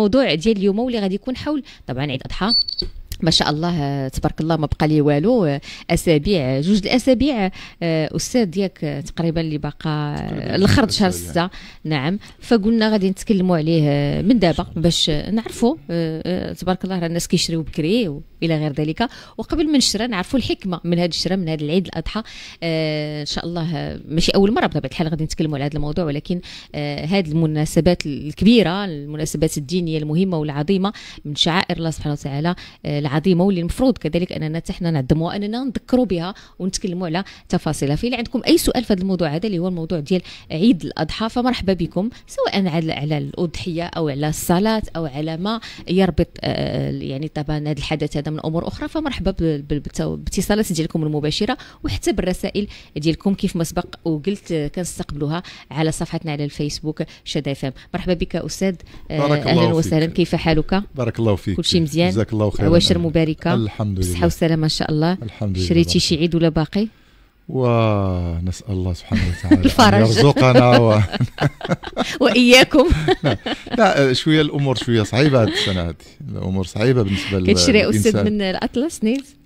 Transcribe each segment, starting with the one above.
الموضوع ديال اليوم واللي غادي يكون حول طبعا عيد الاضحى ما شاء الله تبارك الله ما بقى لي والو اسابيع جوج الاسابيع آه، استاذ ديالك تقريبا اللي باقا آه، الخرد شهر ستة نعم فقلنا غادي نتكلموا عليه آه، من دابا باش نعرفوا تبارك الله راه الناس كيشريو بكري الى غير ذلك وقبل ما نشرى نعرفوا الحكمه من هذا الشراء من هذا العيد الاضحى آه ان شاء الله ماشي اول مره بطبيعه الحال غادي نتكلموا على هذا الموضوع ولكن آه هذه المناسبات الكبيره المناسبات الدينيه المهمه والعظيمه من شعائر الله سبحانه وتعالى آه العظيمه واللي المفروض كذلك اننا حتى حنا نعظموها اننا نذكروا بها ونتكلموا على تفاصيلها فإلا عندكم اي سؤال في هذا الموضوع هذا اللي هو الموضوع ديال عيد الاضحى فمرحبا بكم سواء على الاضحيه او على الصلاه او على ما يربط آه، يعني طبعا هذا الحدث هذا هذا من امور اخرى فمرحبا بالاتصالات ديالكم المباشره وحتى بالرسائل ديالكم كيف ما سبق وقلت آه، كنستقبلوها على صفحتنا على الفيسبوك شاد اف مرحبا بك استاذ آه، اهلا وسهلا كيف حالك بارك الله فيك كل شيء مزيان جزاك الله خير عواشر مباركه الحمد لله بالصحه والسلامه ان شاء الله الحمد لله شريتي شي عيد ولا باقي ونسأل الله سبحانه وتعالى الفرج. أن يرزقنا و... وإياكم لا. لا شوية الأمور شوية صعيبة هذه السنة هذه الأمور صعيبة بالنسبة لل كتشري أستاذ من الأطلس نيز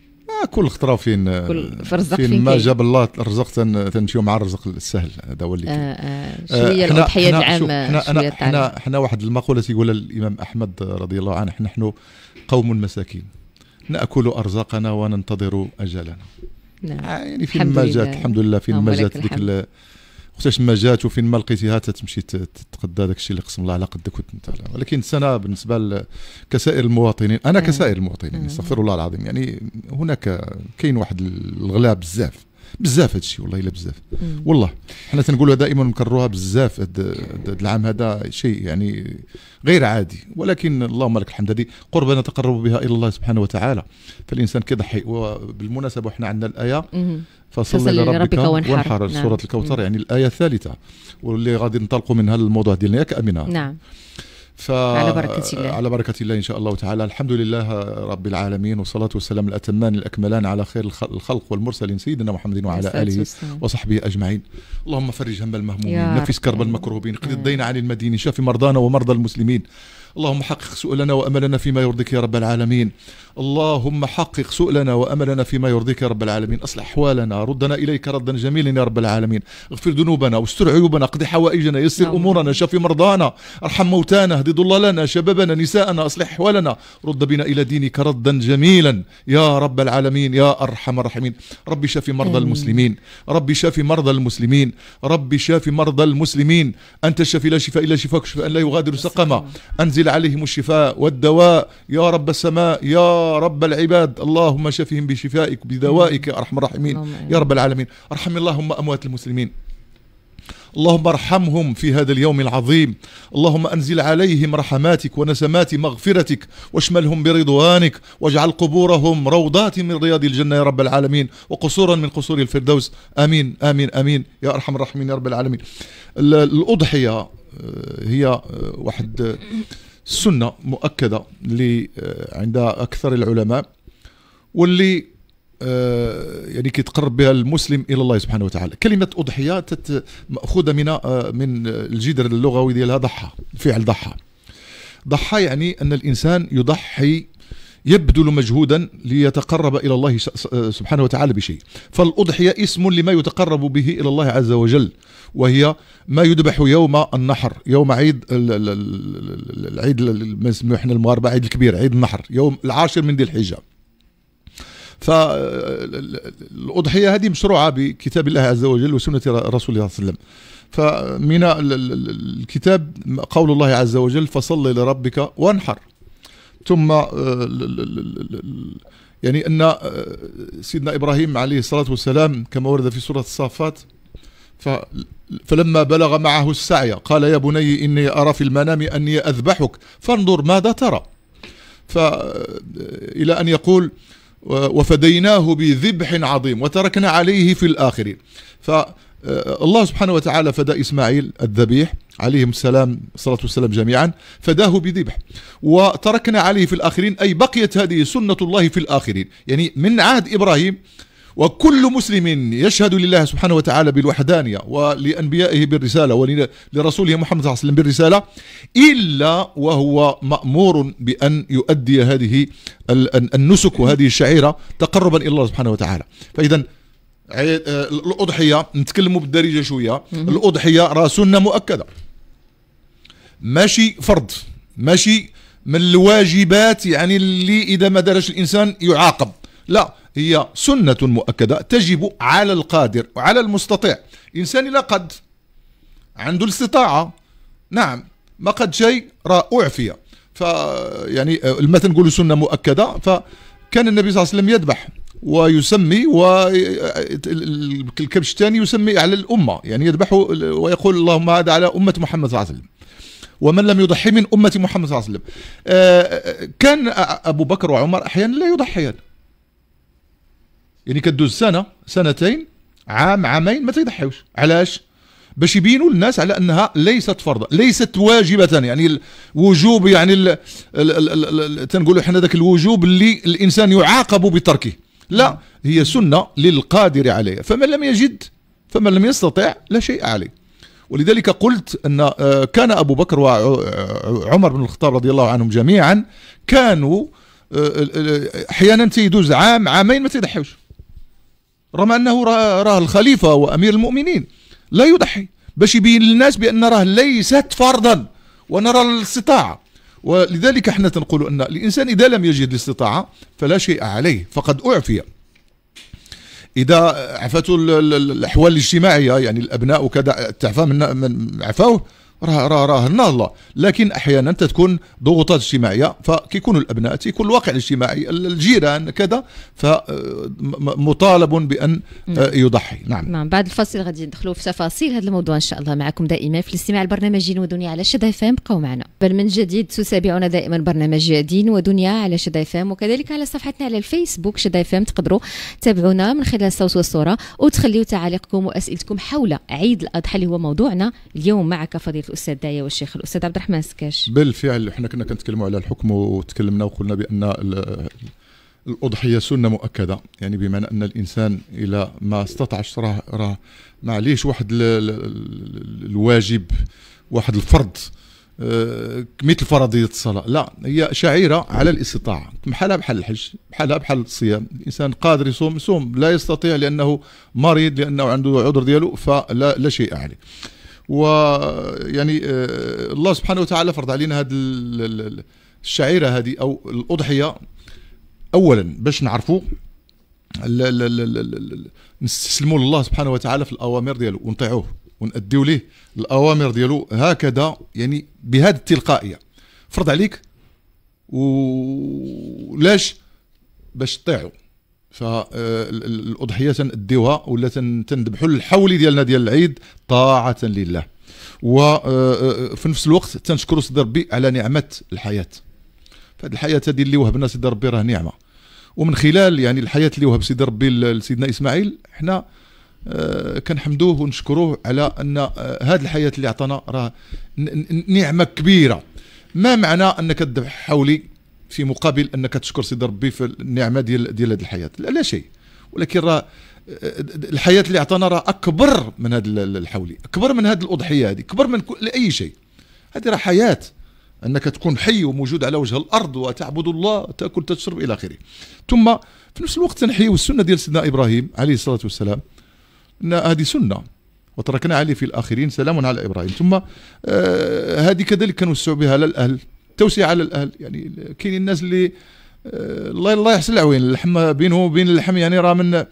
آه كل خطره فين آه، كل فرزق فين, فين ما جاب الله الرزق تنمشيو مع الرزق السهل هذا هو اللي آه،, آه آه شويه آه الاضحيه العامه حنا احنا احنا واحد المقوله تيقولها الامام احمد رضي الله عنه نحن قوم مساكين ناكل ارزاقنا وننتظر اجلنا نعم. آه، يعني فين ما جات الحمد لله فين ما جات ديك وقتاش ما جات وفين ما لقيتيها تتمشي تتقدى داك الشيء اللي قسم الله على قدك وانت ولكن سنة بالنسبه لكسائر المواطنين انا آه. كسائر المواطنين آه. استغفر الله العظيم يعني هناك كاين واحد الغلاء بزاف بزاف هادشي الشيء والله الا بزاف والله حنا تنقولوها دائما نكرروها بزاف هذا العام هذا شيء يعني غير عادي ولكن اللهم لك الحمد هذه قربنا نتقرب بها الى الله سبحانه وتعالى فالانسان كيضحي وبالمناسبه وحنا عندنا الايه فصل لربك وانحر, وانحر نعم. سوره الكوثر يعني الايه الثالثه واللي غادي ننطلقوا منها الموضوع ديالنا ياك امينه نعم ف... على بركة الله على بركة الله إن شاء الله تعالى الحمد لله رب العالمين والصلاة والسلام الأتمان الأكملان على خير الخلق والمرسلين سيدنا محمد وعلى آله وصحبه أجمعين اللهم فرج هم المهمومين نفس كرب المكروبين قد آه. الدين عن المدين شاف مرضانا ومرضى المسلمين اللهم حقق سؤلنا وأملنا فيما يرضيك يا رب العالمين اللهم حقق سؤلنا وأملنا فيما يرضيك يا رب العالمين أصلح أحوالنا ردنا إليك ردا جميلا يا رب العالمين اغفر ذنوبنا واستر عيوبنا اقضي حوائجنا يسر أمورنا شفي مرضانا ارحم موتانا اهد ضلالنا شبابنا نساءنا أصلح أحوالنا رد بنا إلى دينك ردا جميلا يا رب العالمين يا أرحم الراحمين ربي شافي مرضى المسلمين ربي شافي مرضى المسلمين ربي شافي مرضى المسلمين أنت الشافي لا شفاء إلا شفاك شفاء لا يغادر سقما أنزل عليهم الشفاء والدواء يا رب السماء يا يا رب العباد اللهم شفهم بشفائك بدوائك يا أرحم الراحمين يا رب العالمين ارحم اللهم أموات المسلمين اللهم ارحمهم في هذا اليوم العظيم اللهم أنزل عليهم رحماتك ونسمات مغفرتك واشملهم برضوانك واجعل قبورهم روضات من رياض الجنة يا رب العالمين وقصورا من قصور الفردوس آمين آمين آمين يا أرحم الراحمين يا رب العالمين الأضحية آه، هي آه، واحد آه، سنه مؤكده اللي آه، عند اكثر العلماء واللي آه، يعني كيتقرب بها المسلم الى الله سبحانه وتعالى كلمه اضحيه ماخوذه من آه، من الجدر اللغوي ديالها ضحى فعل ضحى ضحى يعني ان الانسان يضحي يبذل مجهودا ليتقرب إلى الله آه، سبحانه وتعالى بشيء فالأضحية اسم لما يتقرب به إلى الله عز وجل وهي ما يذبح يوم النحر يوم عيد العيد احنا المغاربة عيد الكبير عيد النحر يوم العاشر من ذي الحجة فالأضحية آه، هذه مشروعة بكتاب الله عز وجل وسنة رسول الله صلى الله عليه وسلم فمن الكتاب قول الله عز وجل فصل لربك وانحر ثم آه، يعني أن آه، سيدنا إبراهيم عليه الصلاة والسلام كما ورد في سورة الصافات فلما بلغ معه السعي قال يا بني إني أرى في المنام أني أذبحك فانظر ماذا ترى آه، الى أن يقول وفديناه بذبح عظيم وتركنا عليه في الآخرين ف آه، الله سبحانه وتعالى فدى إسماعيل الذبيح عليهم السلام صلاة والسلام جميعا فداه بذبح وتركنا عليه في الآخرين أي بقيت هذه سنة الله في الآخرين يعني من عهد إبراهيم وكل مسلم يشهد لله سبحانه وتعالى بالوحدانية ولأنبيائه بالرسالة ولرسوله محمد صلى الله عليه وسلم بالرسالة إلا وهو مأمور بأن يؤدي هذه النسك وهذه الشعيرة تقربا إلى الله سبحانه وتعالى فإذا آه، الاضحيه نتكلموا بالدارجه شويه الاضحيه راه سنه مؤكده ماشي فرض ماشي من الواجبات يعني اللي اذا ما دارش الانسان يعاقب لا هي سنه مؤكده تجب على القادر وعلى المستطيع انسان لا قد عنده الاستطاعه نعم ما قد شيء راه اعفي ف يعني آه، المثل نقولوا سنه مؤكده فكان النبي صلى الله عليه وسلم يذبح ويسمي والكبش الثاني يسمي على الأمة يعني يذبحه ويقول اللهم هذا على أمة محمد صلى الله عليه وسلم ومن لم يضحي من أمة محمد صلى الله عليه وسلم آه، كان أبو بكر وعمر أحيانا لا يضحيان يعني كدوز سنة سنتين عام عامين ما تيضحيوش علاش باش يبينوا للناس على انها ليست فرضا ليست واجبه يعني الوجوب يعني تنقولوا حنا ذاك الوجوب اللي الانسان يعاقب بتركه لا نعم. هي سنة للقادر عليها فمن لم يجد فمن لم يستطع لا شيء عليه ولذلك قلت أن آه، كان أبو بكر وعمر آه، آه، بن الخطاب رضي الله عنهم جميعا كانوا احيانا تيدوز عام عامين ما تضحيوش رغم انه راه الخليفه وامير المؤمنين لا يضحي باش يبين للناس بان راه ليست فرضا ونرى الاستطاعه ولذلك احنا تنقول أن الإنسان إذا لم يجد الاستطاعة فلا شيء عليه فقد أعفي إذا عفته الأحوال الاجتماعية يعني الأبناء وكذا تعفى من عفوه راه راه راه الله لكن احيانا تتكون ضغوطات اجتماعيه فكيكونوا الابناء تيكون الواقع الاجتماعي الجيران كذا فمطالب آه، بان آه، يضحي نعم نعم بعد الفاصل غادي ندخلوا في تفاصيل هذا الموضوع ان شاء الله معكم دائما في الاستماع لبرنامج دين ودنيا على شدا اف ام بقوا معنا بل من جديد تتابعونا دائما برنامج دين ودنيا على شدا اف ام وكذلك على صفحتنا على الفيسبوك شدا اف ام تقدروا تتابعونا من خلال الصوت والصوره وتخليوا تعاليقكم واسئلتكم حول عيد الاضحى اللي هو موضوعنا اليوم معك فضيله الاستاذ دايا والشيخ الاستاذ عبد الرحمن سكاش بالفعل احنا كنا كنتكلموا على الحكم وتكلمنا وقلنا بان الاضحيه سنه مؤكده يعني بمعنى ان الانسان الى ما استطاع راه راه ما عليهش واحد الواجب واحد الفرض آه، مثل فرضيه الصلاه لا هي شعيره على الاستطاعه بحالها بحال الحج بحالها بحال الصيام الانسان قادر يصوم يصوم لا يستطيع لانه مريض لانه عنده عذر ديالو فلا لا شيء عليه ويعني آه، الله سبحانه وتعالى فرض علينا هذه الشعيره هذه او الاضحيه اولا باش نعرفوا نستسلموا لله سبحانه وتعالى في الاوامر ديالو ونطيعوه ونأديو ليه الاوامر ديالو هكذا يعني بهذه التلقائيه فرض عليك ولاش باش تطيعوا فالاضحيه آه، تنديوها ولا تنذبحوا الحولي ديالنا ديال العيد طاعه لله وفي آه، آه، نفس الوقت تنشكروا سيدي ربي على نعمه الحياه فهاد الحياه هذه اللي وهبنا سيدي ربي راه نعمه ومن خلال يعني الحياه اللي وهب سيدي ربي لسيدنا اسماعيل حنا كنحمدوه ونشكروه على ان هذه الحياه اللي عطانا راه نعمه كبيره ما معنى انك تذبح حولي في مقابل انك تشكر سيدي ربي في النعمه ديال ديال هذه الحياه لا, لا شيء ولكن راه آه، الحياه اللي عطانا راه اكبر من هذا الحولي اكبر من هذه الاضحيه هذه اكبر من اي شيء هذه راه حياه انك تكون حي وموجود على وجه الارض وتعبد الله تاكل تشرب الى اخره ثم في نفس الوقت نحيوا السنه ديال سيدنا ابراهيم عليه الصلاه والسلام هذه سنه وتركنا عليه في الاخرين سلام على ابراهيم ثم آه، هذه كذلك كنوسع بها على الاهل التوسيع على الاهل يعني كاين الناس اللي آه، الله الله يحسن العوين اللحم بينه وبين اللحم يعني راه من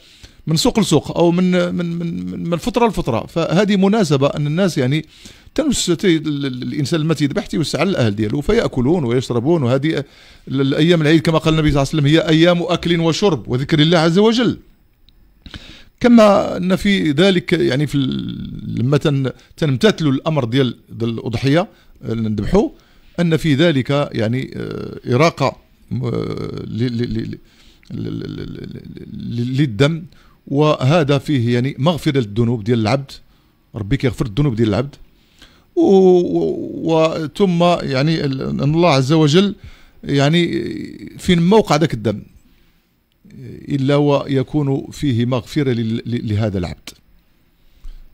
من سوق لسوق او من من من, من فتره لفتره فهذه مناسبه ان الناس يعني تنس الانسان لما تذبح تيوسع على الاهل ديالو فياكلون ويشربون وهذه الايام العيد كما قال النبي صلى الله عليه وسلم هي ايام اكل وشرب وذكر الله عز وجل كما ان في ذلك يعني في لما تنمتثلوا الامر ديال الاضحيه آه، نذبحوا ان في ذلك يعني اراقه للدم وهذا فيه يعني مغفره للذنوب ديال العبد ربي كيغفر الذنوب ديال العبد وثم يعني ان الله عز وجل يعني فين ما وقع ذاك الدم الا ويكون فيه مغفره لهذا العبد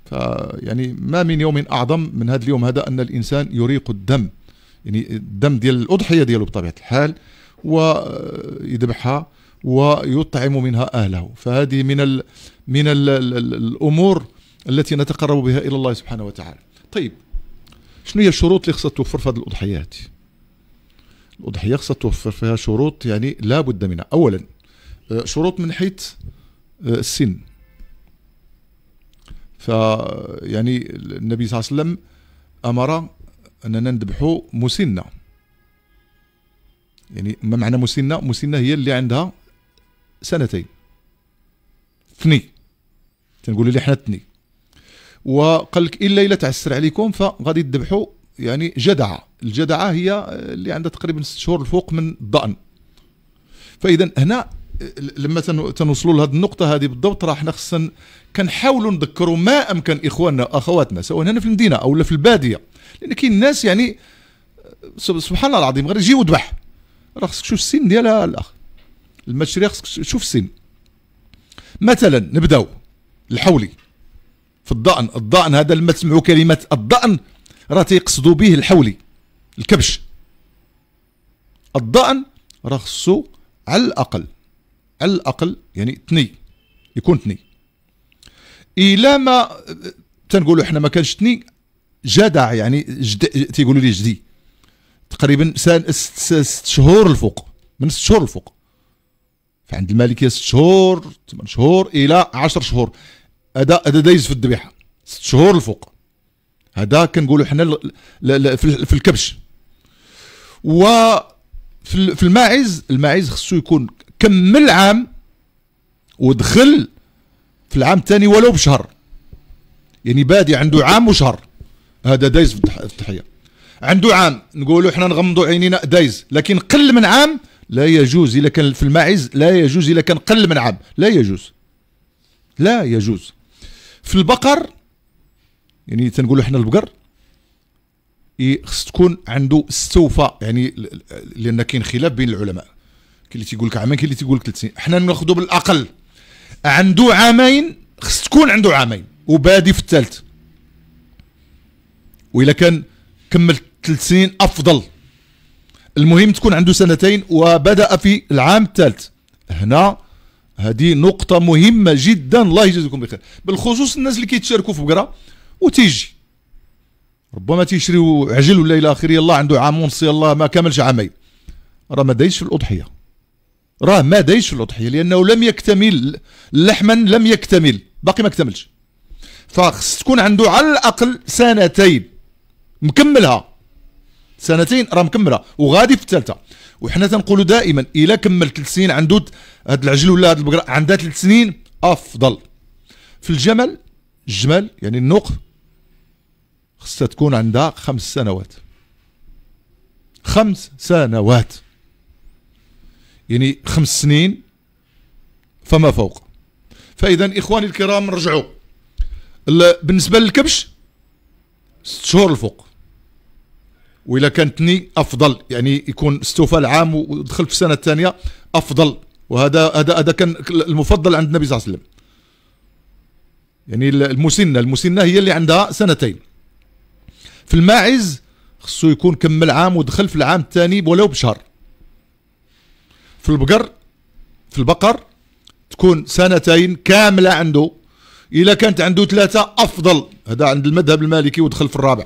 فيعني ما من يوم اعظم من هذا اليوم هذا ان الانسان يريق الدم يعني الدم ديال الاضحيه ديالو بطبيعه الحال ويذبحها آه، ويطعم منها اهله فهذه من الـ من الـ الامور التي نتقرب بها الى الله سبحانه وتعالى طيب شنو هي الشروط اللي خصها توفر في هذه الاضحيات الاضحيه خصها توفر فيها شروط يعني لا بد منها اولا آه، شروط من حيث آه، السن ف يعني النبي صلى الله عليه وسلم امر اننا نذبحوا مسنه يعني ما معنى مسنه مسنه هي اللي عندها سنتين ثني تنقولوا لي حنا ثني وقال لك الا الا تعسر عليكم فغادي تذبحوا يعني جدعه الجدعه هي اللي عندها تقريبا ست شهور الفوق من الضأن فاذا هنا لما تنوصلوا لهذه النقطة هذه بالضبط راه حنا خصنا كنحاولوا نذكروا ما أمكن إخواننا أخواتنا سواء هنا في المدينة أو في البادية لأن كاين الناس يعني سبحان الله العظيم غير يجي وذبح راه خصك تشوف السن ديال الأخ المشري خصك تشوف السن مثلا نبداو الحولي في الضأن الضأن هذا لما تسمعوا كلمة الضأن راه تيقصدوا به الحولي الكبش الضأن راه خصو على الأقل على الاقل يعني تني يكون تني الى ما تنقولوا احنا ما كانش تني جدع يعني جد... تيقولوا لي جدي تقريبا سان ست, ست شهور الفوق من ست شهور الفوق فعند المالكيه ست شهور ثمان شهور الى عشر شهور هذا هذا دايز في الذبيحه ست شهور الفوق هذا كنقولوا حنا ل... ل... ل... في الكبش و في الماعز الماعز خصو يكون كمل عام ودخل في العام الثاني ولو بشهر يعني بادي عنده عام وشهر هذا دايز في التحيه عنده عام نقولوا احنا نغمضوا عينينا دايز لكن قل من عام لا يجوز اذا كان في الماعز لا يجوز اذا كان قل من عام لا يجوز لا يجوز في البقر يعني تنقولوا احنا البقر إيه، خص تكون عنده استوفى يعني لان كاين خلاف بين العلماء كاين اللي تيقول لك عامين كاين اللي تيقول لك ثلاث سنين حنا ناخذوا بالاقل عنده عامين خص تكون عنده عامين وبادي في الثالث والا كان كمل ثلاث سنين افضل المهم تكون عنده سنتين وبدا في العام الثالث هنا هذه نقطة مهمة جدا الله يجازيكم بخير بالخصوص الناس اللي كيتشاركوا في بقرة وتيجي ربما تيشريو عجل ولا الى اخره يلاه عنده عام ونص يلاه ما كملش عامين راه ما دايش في الاضحيه راه ما دايش الاضحيه لانه لم يكتمل لحما لم يكتمل باقي ما اكتملش فخص تكون عنده على الاقل سنتين مكملها سنتين راه مكمله وغادي في الثالثه وحنا تنقولوا دائما الا كمل ثلاث سنين عنده هاد العجل ولا هاد البقره عندها ثلاث سنين افضل في الجمل الجمل يعني النوق خصها تكون عندها خمس سنوات خمس سنوات يعني خمس سنين فما فوق فاذا اخواني الكرام نرجعوا بالنسبه للكبش ست شهور الفوق وإلا كانتني أفضل يعني يكون استوفى العام ودخل في السنة الثانية أفضل وهذا هذا هذا كان المفضل عند النبي صلى الله عليه وسلم يعني المسنة المسنة هي اللي عندها سنتين في الماعز خصو يكون كمل عام ودخل في العام الثاني ولو بشهر في البقر في البقر تكون سنتين كاملة عنده إلا كانت عنده ثلاثة أفضل هذا عند المذهب المالكي ودخل في الرابع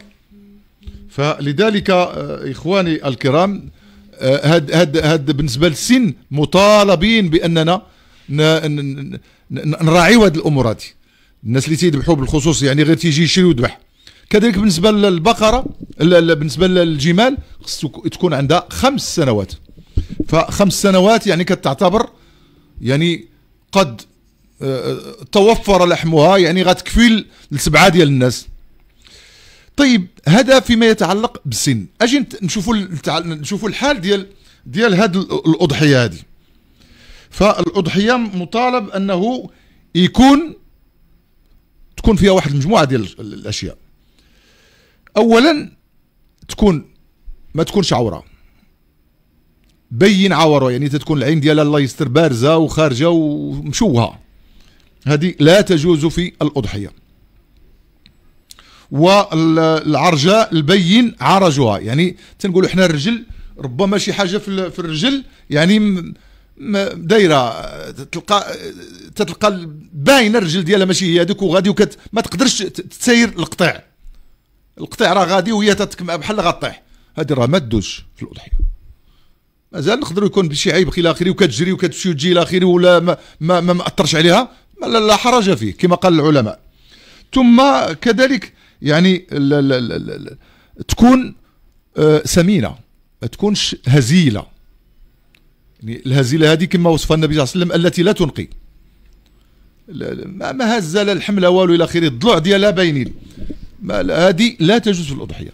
فلذلك آه، إخواني الكرام آه، هاد هاد هاد بالنسبة للسن مطالبين بأننا نراعيو هاد الأمور هادي الناس اللي تيذبحوا بالخصوص يعني غير تيجي يشري ويذبح كذلك بالنسبة للبقرة بالنسبة للجمال خصو تكون عندها خمس سنوات فخمس سنوات يعني كانت تعتبر يعني قد آه، توفر لحمها يعني غتكفي لسبعه ديال الناس طيب هذا فيما يتعلق بالسن اجي نشوفوا نشوفوا الحال ديال ديال هاد الاضحيه هذه فالاضحيه مطالب انه يكون تكون فيها واحد المجموعه ديال الاشياء اولا تكون ما تكونش عوره بين عوره يعني تتكون العين ديالها الله يستر بارزه وخارجه ومشوهه هذه لا تجوز في الاضحيه والعرجاء البين عرجها يعني تنقولوا احنا الرجل ربما شي حاجه في, في الرجل يعني دايره تلقى تتلقى باينه الرجل ديالها ماشي هي هذوك وغادي وكت ما تقدرش تسير القطيع القطيع راه غادي وهي بحال غطيح هذه راه ما تدوش في الاضحيه مازال نقدروا يكون بشي عيب الى اخره وكتجري وكتمشي وتجي الى اخره ولا ما ما, ما مأثرش عليها لا, لا حرج فيه كما قال العلماء ثم كذلك يعني لا لا لا لا تكون سمينه آه، ما تكونش هزيله يعني الهزيله هذه كما وصفها النبي صلى الله عليه وسلم التي لا تنقي ما ما هز الحمله والو الى اخره الضلوع ديالها باينين هذه لا تجوز في الاضحيه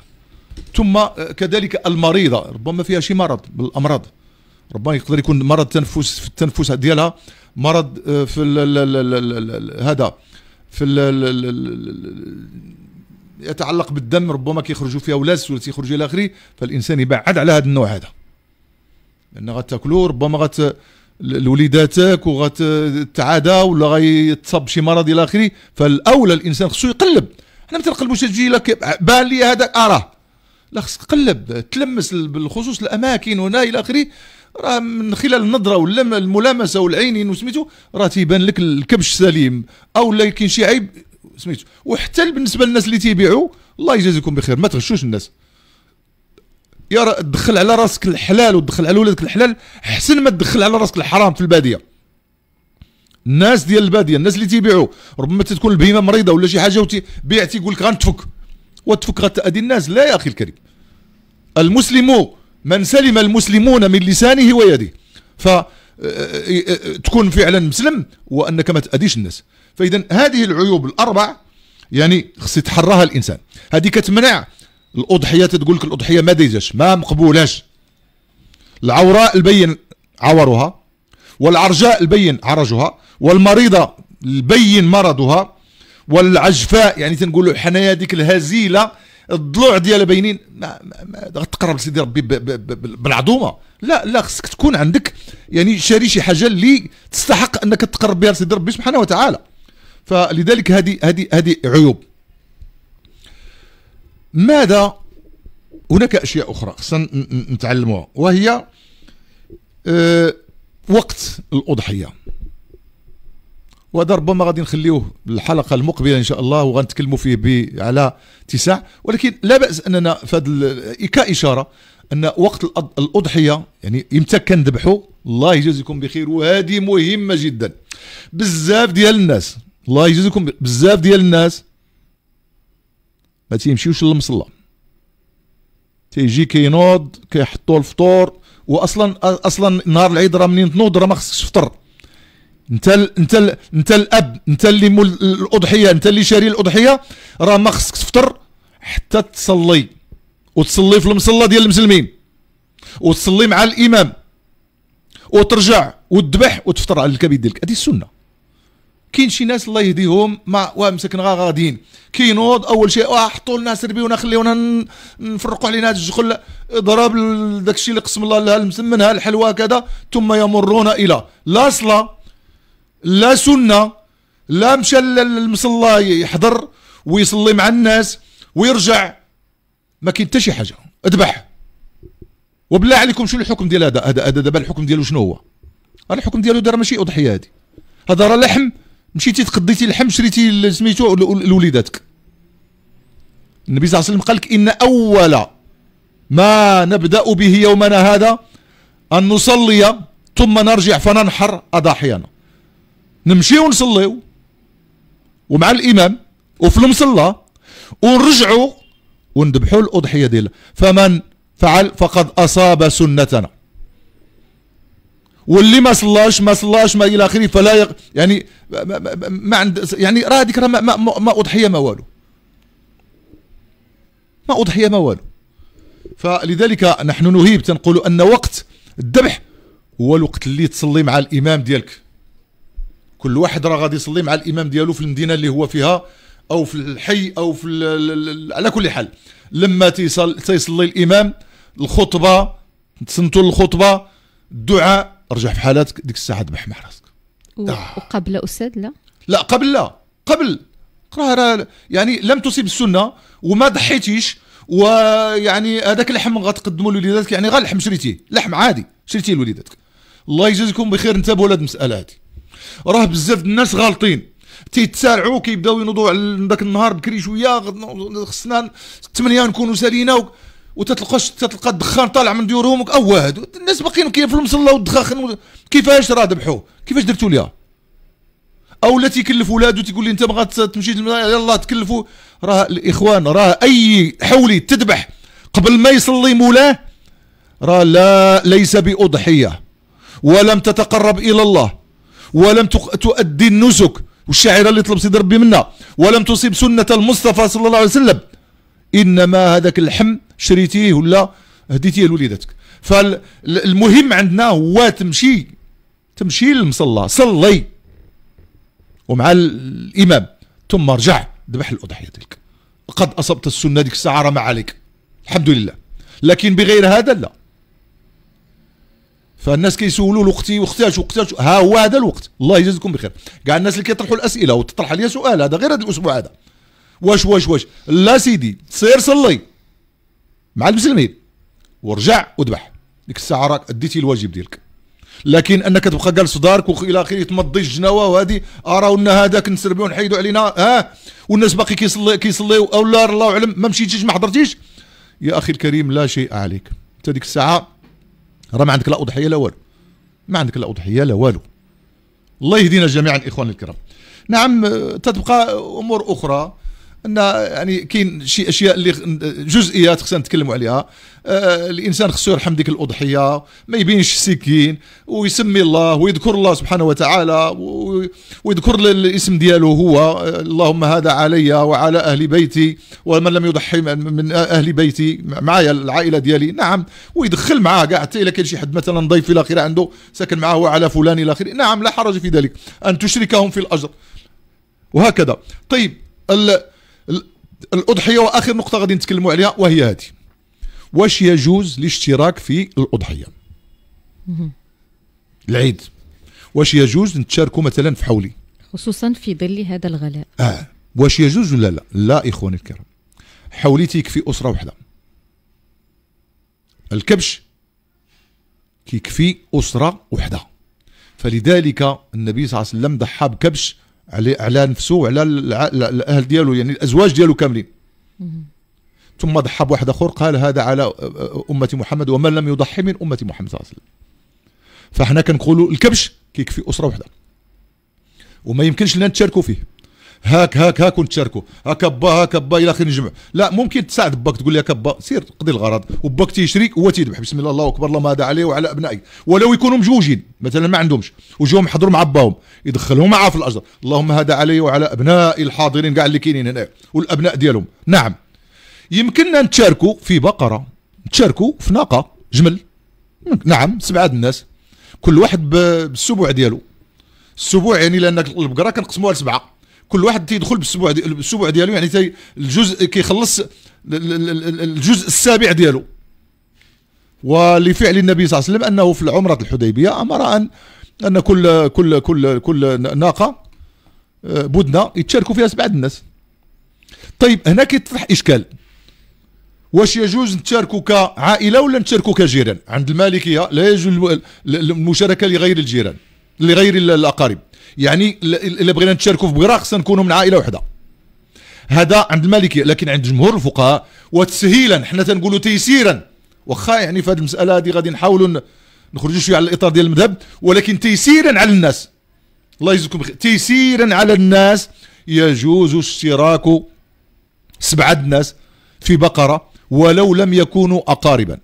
ثم كذلك المريضه ربما فيها شي مرض من الامراض ربما يقدر يكون مرض تنفس في التنفس ديالها مرض في هذا في يتعلق بالدم ربما كيخرجوا فيها ولاس ولا تيخرج الى اخره فالانسان يبعد على هذا النوع هذا لان غتاكلو ربما غت لوليداتك وغتعادى ولا غيتصاب شي مرض الى اخره فالاولى الانسان خصو يقلب حنا ما تنقلبوش تجي لك بان لي هذاك اراه لا خصك تقلب تلمس بالخصوص الاماكن هنا الى اخره راه من خلال النظره ولا الملامسه والعينين وسميتو راه تيبان لك الكبش سليم او لا كاين شي عيب سميتو وحتى بالنسبه للناس اللي تيبيعوا الله يجازيكم بخير ما تغشوش الناس يا تدخل على راسك الحلال وتدخل على ولادك الحلال احسن ما تدخل على راسك الحرام في الباديه الناس ديال الباديه الناس اللي تيبيعوا ربما تكون البهيمه مريضه ولا شي حاجه وبيع تيقول لك غنتفك وتفك غتأذي الناس لا يا أخي الكريم المسلم من سلم المسلمون من لسانه ويده ف آه، آه، آه، تكون فعلا مسلم وانك ما تاديش الناس فاذا هذه العيوب الاربع يعني خص يتحراها الانسان هذه كتمنع الاضحيه تقول لك الاضحيه ما دايزاش ما مقبولاش العوراء البين عورها والعرجاء البين عرجها والمريضه البين مرضها والعجفاء يعني تنقولوا حنايا ديك الهزيله الضلوع ديالها باينين ما, ما, ما تقرب لسيدي ربي بالعظومه لا لا خصك تكون عندك يعني شاري شي حاجه اللي تستحق انك تقرب بها لسيدي ربي سبحانه وتعالى فلذلك هذه هذه هذه عيوب ماذا هناك اشياء اخرى خصنا نتعلموها وهي أه وقت الاضحيه وهذا ربما غادي نخليوه الحلقه المقبله ان شاء الله وغنتكلموا فيه على اتساع ولكن لا باس اننا في هذا كاشاره ان وقت الاضحيه يعني امتى كنذبحوا الله يجازيكم بخير وهذه مهمه جدا بزاف ديال الناس الله يجازيكم بزاف ديال الناس ما تيمشيوش للمصلى تيجي كينوض كيحطوا الفطور واصلا اصلا نهار العيد راه منين تنوض راه ما خصكش فطر انت ال انت ال انت الاب انت اللي مول الاضحيه انت اللي شاري الاضحيه راه ما خصك تفطر حتى تصلي وتصلي في المصلى ديال المسلمين وتصلي مع الامام وترجع وتذبح وتفطر على الكبد ديالك هذه السنه كاين شي ناس الله يهديهم ما ومسكن غا غاديين كينوض اول شيء آه، حطوا لنا سربيونا خليونا نفرقوا علينا هذا الجخل ضرب داك الشيء اللي قسم الله لها المسمنها الحلوى كذا ثم يمرون الى لا صلاه لا سنة لا مشى للمصلى يحضر ويصلي مع الناس ويرجع ما كاين حتى شي حاجة اذبح وبالله عليكم شنو الحكم ديال هذا هذا دابا الحكم ديالو شنو هو الحكم ديالو دابا ماشي اضحيه هذه هذا راه لحم مشيتي تقضيتي اللحم شريتي سميتو لوليداتك النبي صلى الله عليه وسلم قال لك ان اول ما نبدا به يومنا هذا ان نصلي ثم نرجع فننحر اضاحينا نمشيو نصليو ومع الامام وفي المصلى ونرجعوا وندبحوا الاضحيه ديالنا فمن فعل فقد اصاب سنتنا واللي ما صلاش ما صلاش ما الى اخره فلا يق... يعني ما, عند يعني راه هذيك راه ما, ما, ما اضحيه ما والو ما اضحيه ما والو فلذلك نحن نهيب تنقول ان وقت الذبح هو الوقت اللي تصلي مع الامام ديالك كل واحد راه غادي يصلي مع الامام ديالو في المدينه اللي هو فيها او في الحي او في على كل حال لما تيصل تيصلي الامام الخطبه تسنتوا الخطبه الدعاء رجع في حالاتك ديك الساعه ذبح مع راسك آه. وقبل استاذ لا لا قبل لا قبل راه يعني لم تصيب السنه وما ضحيتيش ويعني هذاك اللحم غتقدمه لوليداتك يعني غير لحم شريتيه لحم عادي شريتيه لوليداتك الله يجازيكم بخير انتبهوا لهذه المساله هذه راه بزاف الناس غالطين تيتسارعوا كيبداو ينوضوا على ذاك النهار بكري شويه خصنا 8 نكونوا سالينا وتتلقاش تتلقى الدخان طالع من ديورهم واحد الناس باقيين كاين في المصلى والدخان كيفاش راه ذبحوه كيفاش درتوا ليها او التي تيكلف ولادو تيقول لي انت باغا تمشي يلا تكلفوا راه الاخوان راه اي حولي تذبح قبل ما يصلي مولاه راه لا ليس باضحيه ولم تتقرب الى الله ولم تؤدي النسك والشعيره اللي طلب سيدي ربي منا ولم تصيب سنه المصطفى صلى الله عليه وسلم انما هذاك اللحم شريتيه ولا هديتيه لوليدتك فالمهم عندنا هو تمشي تمشي للمصلى صلي ومع الامام ثم ارجع ذبح الاضحيه تلك قد اصبت السنه ديك الساعه ما عليك الحمد لله لكن بغير هذا لا فالناس كيسولوا له اختي واختاش واختاش ها هو هذا الوقت الله يجازيكم بخير كاع الناس اللي كيطرحوا الاسئله وتطرح عليا سؤال هذا غير هذا الاسبوع هذا واش واش واش لا سيدي سير صلي مع المسلمين ورجع وذبح ديك الساعه راك اديتي الواجب ديالك لكن انك تبقى جالس في دارك والى اخره تمضي الجناوه وهذه اراو ان هذاك نسربيو نحيدوا علينا ها والناس باقي كيصلي كيصليو او لا الله اعلم ما مشيتيش ما حضرتيش يا اخي الكريم لا شيء عليك انت ديك الساعه راه ما عندك لا اضحيه لا والو ما عندك لا اضحيه لا والو الله يهدينا جميعا الاخوان الكرام نعم تتبقى امور اخرى ان يعني كاين شي اشياء اللي جزئيات خصنا نتكلموا عليها آه، الانسان خصو يرحم ديك الاضحيه ما يبينش السكين ويسمي الله ويذكر الله سبحانه وتعالى ويذكر الاسم ديالو هو آه، اللهم هذا علي وعلى اهل بيتي ومن لم يضحي من اهل بيتي معايا العائله ديالي نعم ويدخل معاه كاع حتى الا كان شي حد مثلا ضيف الى اخره عنده ساكن معاه وعلى فلان الى اخره نعم لا حرج في ذلك ان تشركهم في الاجر وهكذا طيب ال... الاضحيه واخر نقطه غادي نتكلموا عليها وهي هذه واش يجوز الاشتراك في الأضحية العيد واش يجوز نتشاركوا مثلا في حولي خصوصا في ظل هذا الغلاء اه واش يجوز ولا لا لا اخواني الكرام حولي تيكفي اسره وحده الكبش كيكفي اسره وحده فلذلك النبي صلى الله عليه وسلم ضحى بكبش على على نفسه وعلى الاهل ديالو يعني الازواج ديالو كاملين ثم ضحى بواحد اخر قال هذا على آه، آه، امه محمد ومن لم يضحي من امه محمد صلى الله عليه وسلم فاحنا كنقولوا الكبش كيكفي اسره واحده وما يمكنش لنا نتشاركوا فيه هاك هاك هاك ونتشاركوا هاك با هاك با الى اخره نجمع لا ممكن تساعد باك تقول يا با سير قضي الغرض وباك تيشري هو تيذبح بسم الله الله اكبر الله هذا عليه وعلى ابنائي ولو يكونوا مجوجين مثلا ما عندهمش وجوهم حضروا مع باهم يدخلهم معاه في الاجر اللهم هذا علي وعلى ابنائي الحاضرين كاع اللي كاينين هنا والابناء ديالهم نعم يمكننا نتشاركوا في بقرة نتشاركوا في ناقة جمل نعم سبعة الناس كل واحد بالسبوع ديالو السبوع يعني لان البقره كنقسموها لسبعه كل واحد تيدخل بالسبوع دي بالسبوع ديالو يعني تي الجزء كيخلص الجزء السابع ديالو ولفعل النبي صلى الله عليه وسلم انه في العمره الحديبيه امر ان ان كل كل كل كل ناقه آه، بدنا يتشاركوا فيها سبعه الناس طيب هنا كيطرح اشكال واش يجوز نتشاركوا كعائله ولا نتشاركوا كجيران عند المالكيه لا يجوز المشاركه لغير الجيران لغير الاقارب يعني الا بغينا نتشاركوا في بغراق خصنا نكونوا من عائله واحده هذا عند المالكيه لكن عند جمهور الفقهاء وتسهيلا حنا تنقولوا تيسيرا واخا يعني في هذه المساله هذه غادي نحاولوا نخرجوا شويه على الاطار ديال المذهب ولكن تيسيرا على الناس الله يجزيكم بخير تيسيرا على الناس يجوز اشتراك سبعه الناس في بقره ولو لم يكونوا أقاربا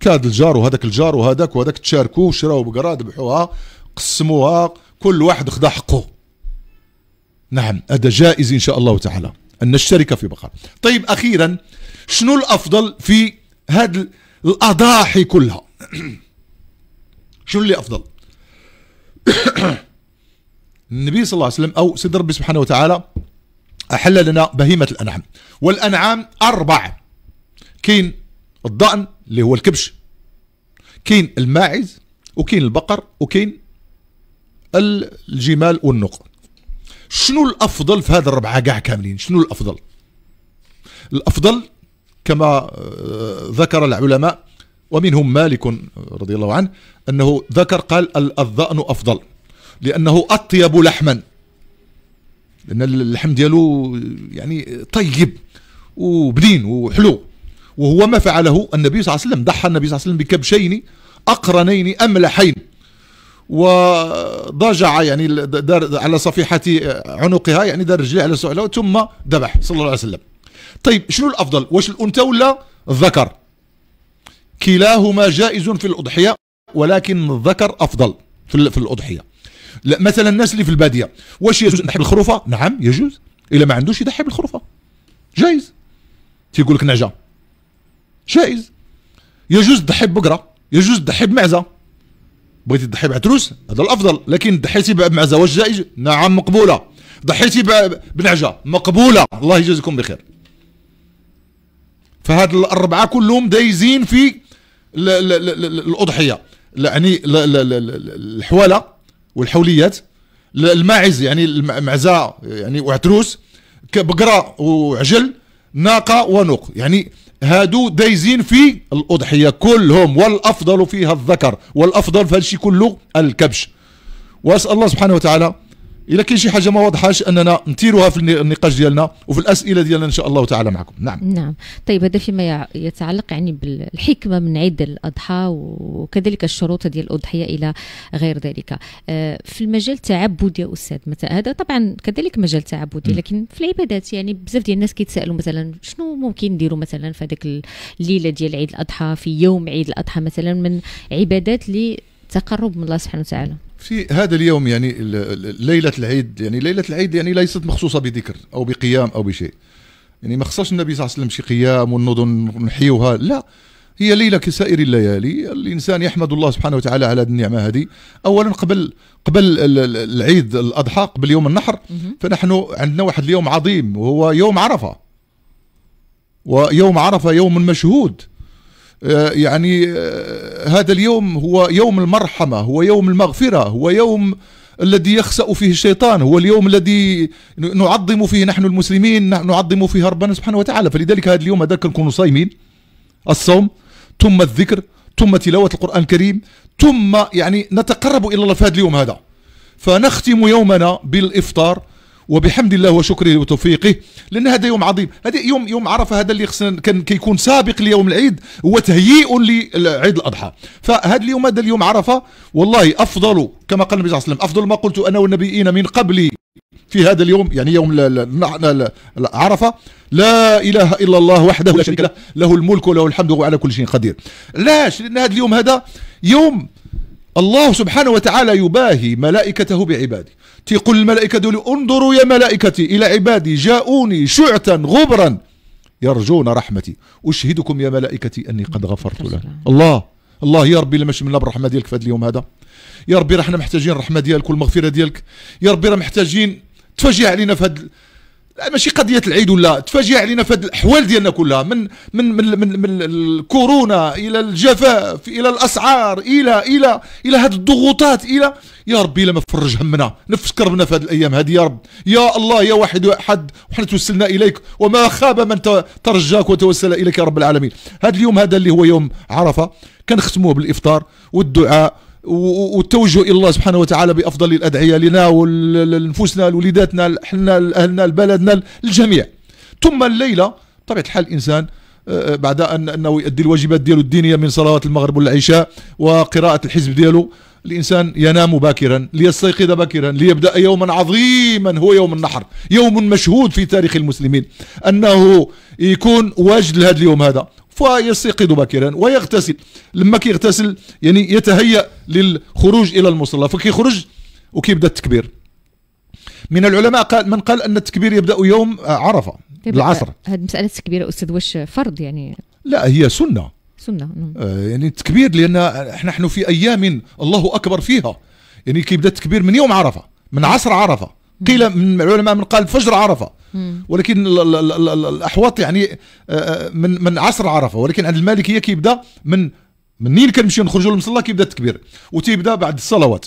كاد الجار وهذاك الجار وهذاك وهذاك تشاركوا شراو بقرة ذبحوها قسموها كل واحد خذا حقه نعم هذا جائز إن شاء الله تعالى أن نشترك في بقرة طيب أخيرا شنو الأفضل في هذه الأضاحي كلها شنو اللي أفضل النبي صلى الله عليه وسلم أو سيد ربي سبحانه وتعالى أحل لنا بهيمة الأنعام والأنعام أربع كاين الضأن اللي هو الكبش كاين الماعز وكاين البقر وكاين الجمال والنق شنو الافضل في هذا الربعه كاع كاملين شنو الافضل الافضل كما آه، ذكر العلماء ومنهم مالك رضي الله عنه انه ذكر قال الضأن افضل لانه اطيب لحما لان اللحم ديالو يعني طيب وبنين وحلو وهو ما فعله النبي صلى الله عليه وسلم ضحى النبي صلى الله عليه وسلم بكبشين اقرنين املحين وضجع يعني دار على صفيحه عنقها يعني دار رجليه على سعله ثم ذبح صلى الله عليه وسلم طيب شنو الافضل واش الانثى ولا الذكر كلاهما جائز في الاضحيه ولكن الذكر افضل في الاضحيه لا مثلا الناس اللي في الباديه واش يجوز نحب الخروفه نعم يجوز الا ما عندوش يضحي بالخروفه جايز تيقول لك نجا جائز يجوز تضحي ببقره يجوز تضحي بمعزه بغيتي تضحي بعتروس هذا الافضل لكن ضحيتي بمعزه واش جائز نعم مقبوله ضحيتي بنعجه مقبوله الله يجازيكم بخير فهاد الاربعه كلهم دايزين في الاضحيه يعني الحواله والحوليات الماعز يعني المعزه يعني وعتروس بقره وعجل ناقه ونوق يعني هادو دايزين في الاضحيه كلهم والافضل فيها الذكر والافضل في هذا الشيء كله الكبش واسال الله سبحانه وتعالى الا كاين شي حاجه ما واضحاش اننا نثيروها في النقاش ديالنا وفي الاسئله ديالنا ان شاء الله تعالى معكم نعم نعم طيب هذا فيما يتعلق يعني بالحكمه من عيد الاضحى وكذلك الشروط ديال الاضحيه الى غير ذلك آه، في المجال التعبدي يا استاذ مثلا هذا طبعا كذلك مجال تعبدي لكن في العبادات يعني بزاف ديال الناس كيتسالوا مثلا شنو ممكن نديروا مثلا في هذيك الليله ديال عيد الاضحى في يوم عيد الاضحى مثلا من عبادات لتقرب من الله سبحانه وتعالى في هذا اليوم يعني ليله العيد يعني ليله العيد يعني ليست مخصوصه بذكر او بقيام او بشيء يعني ما خصش النبي صلى الله عليه وسلم شي قيام ونوض نحيوها لا هي ليله كسائر الليالي الانسان يحمد الله سبحانه وتعالى على هذه النعمه هذه اولا قبل قبل العيد الاضحى قبل يوم النحر فنحن عندنا واحد اليوم عظيم وهو يوم عرفه ويوم عرفه يوم مشهود آه، يعني آه، هذا اليوم هو يوم المرحمة هو يوم المغفرة هو يوم الذي يخسأ فيه الشيطان هو اليوم الذي نعظم فيه نحن المسلمين نعظم فيه ربنا سبحانه وتعالى فلذلك هذا اليوم هذا كنكون صايمين الصوم ثم الذكر ثم تلاوة القرآن الكريم ثم يعني نتقرب إلى الله في هذا اليوم هذا فنختم يومنا بالإفطار وبحمد الله وشكره وتوفيقه لان هذا يوم عظيم هذا يوم يوم عرفه هذا اللي خصنا كان كيكون سابق ليوم العيد هو تهيئ لعيد الاضحى فهذا اليوم هذا اليوم عرفه والله افضل كما قال النبي صلى الله عليه وسلم افضل ما قلت انا والنبيين من قبلي في هذا اليوم يعني يوم عرفه لا اله الا الله وحده لا شريك له له الملك وله الحمد وهو على كل شيء قدير لاش لان هذا اليوم هذا يوم الله سبحانه وتعالى يباهي ملائكته بعباده تيقول الملائكة دول انظروا يا ملائكتي إلى عبادي جاءوني شعتا غبرا يرجون رحمتي أشهدكم يا ملائكتي أني قد غفرت لهم الله الله يا ربي ماشي منا بالرحمة ديالك في هذا اليوم هذا يا ربي راه حنا محتاجين الرحمة ديالك والمغفرة ديالك يا ربي راه محتاجين تفاجئ علينا في هذا ماشي قضيه العيد ولا تفاجئ علينا في هذه الاحوال ديالنا كلها من من من, من, من الكورونا الى الجفاف الى الاسعار الى الى الى هذه الضغوطات الى يا ربي لما فرج همنا نفس كربنا في هذه الايام هذه يا رب يا الله يا واحد احد وحنا توسلنا اليك وما خاب من ترجاك وتوسل اليك يا رب العالمين هذا اليوم هذا اللي هو يوم عرفه كنختموه بالافطار والدعاء والتوجه الى الله سبحانه وتعالى بافضل الادعيه لنا ولنفوسنا لوليداتنا حنا لاهلنا لبلدنا للجميع ثم الليله بطبيعه الحال الانسان آه، آه، بعد ان انه يؤدي الواجبات ديالو الدينيه من صلوات المغرب والعشاء وقراءه الحزب ديالو الانسان ينام باكرا ليستيقظ باكرا ليبدا يوما عظيما هو يوم النحر يوم مشهود في تاريخ المسلمين انه يكون واجد لهذا اليوم هذا فيستيقظ باكرا ويغتسل لما كيغتسل يعني يتهيأ للخروج إلى المصلى فكيخرج وكيبدا التكبير من العلماء قال من قال أن التكبير يبدأ يوم عرفة طيب، العصر هذه مسألة التكبير أستاذ واش فرض يعني لا هي سنة سنة نعم. آه يعني التكبير لأن نحن في أيام الله أكبر فيها يعني كيبدا التكبير من يوم عرفة من عصر عرفة قيل من العلماء من قال فجر عرفه ولكن الاحواط يعني آه، من من عصر عرفه ولكن عند المالكيه كيبدا من منين كنمشيو نخرجوا للمصلى كيبدا التكبير وتيبدا بعد الصلوات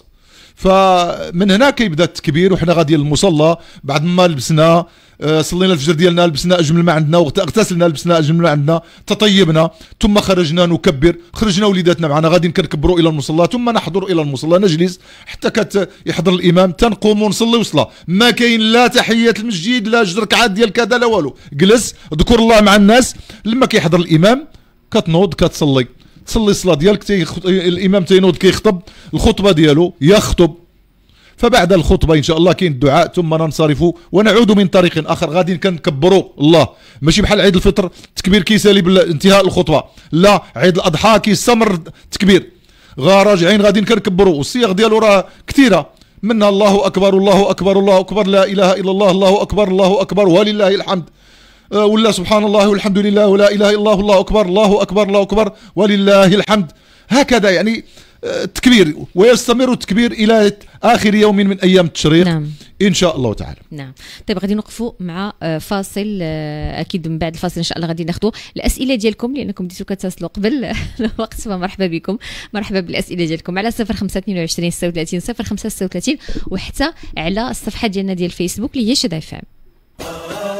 فمن هنا كيبدا التكبير وحنا غاديين للمصلى بعد ما لبسنا آه، صلينا الفجر ديالنا لبسنا اجمل ما عندنا اغتسلنا لبسنا اجمل ما عندنا تطيبنا ثم خرجنا نكبر خرجنا وليداتنا معنا غادي كنكبروا الى المصلى ثم نحضر الى المصلى نجلس حتى كت يحضر الامام تنقوم ونصلي وصلاه ما كاين لا تحيه المسجد لا جدر كعاد ديال كذا لا والو جلس ذكر الله مع الناس لما كيحضر الامام كتنوض كتصلي تصلي الصلاه ديالك تي الامام تينوض كيخطب الخطبه ديالو يخطب فبعد الخطبة إن شاء الله كاين الدعاء ثم ننصرف ونعود من طريق آخر غادي كنكبروا الله ماشي بحال عيد الفطر تكبير كيسالي بانتهاء الخطبة لا عيد الأضحى كيستمر تكبير غا راجعين غادي كنكبروا والصيغ ديالو راه كثيرة منها الله أكبر الله أكبر الله أكبر لا إله إلا الله الله أكبر الله أكبر ولله الحمد آه، ولا سبحان الله والحمد لله ولا إله إلا الله الله أكبر الله أكبر الله أكبر ولله الحمد هكذا يعني التكبير ويستمر التكبير الى اخر يوم من ايام التشريق نعم. ان شاء الله تعالى نعم طيب غادي نوقفوا مع آه، فاصل آه، اكيد من بعد الفاصل ان شاء الله غادي ناخذوا الاسئله ديالكم لانكم بديتوا كتصلوا قبل الوقت فمرحبا بكم مرحبا بالاسئله ديالكم على 0522 36 05 36 وحتى على الصفحه ديالنا ديال الفيسبوك اللي هي شدا اف ام